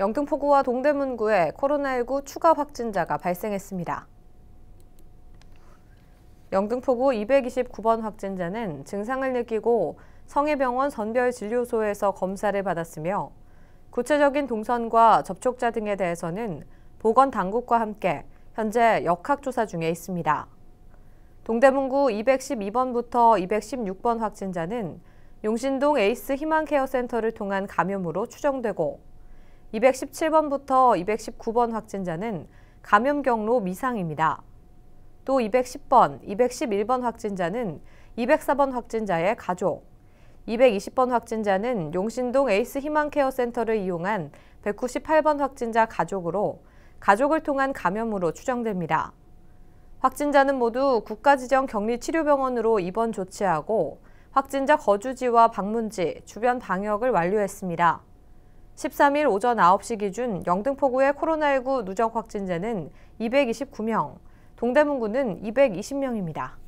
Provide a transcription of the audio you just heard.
영등포구와 동대문구에 코로나19 추가 확진자가 발생했습니다. 영등포구 229번 확진자는 증상을 느끼고 성해병원 선별진료소에서 검사를 받았으며 구체적인 동선과 접촉자 등에 대해서는 보건당국과 함께 현재 역학조사 중에 있습니다. 동대문구 212번부터 216번 확진자는 용신동 에이스 희망케어센터를 통한 감염으로 추정되고 217번부터 219번 확진자는 감염 경로 미상입니다. 또 210번, 211번 확진자는 204번 확진자의 가족, 220번 확진자는 용신동 에이스 희망케어 센터를 이용한 198번 확진자 가족으로 가족을 통한 감염으로 추정됩니다. 확진자는 모두 국가지정 격리치료병원으로 입원 조치하고 확진자 거주지와 방문지, 주변 방역을 완료했습니다. 13일 오전 9시 기준 영등포구의 코로나19 누적 확진자는 229명, 동대문구는 220명입니다.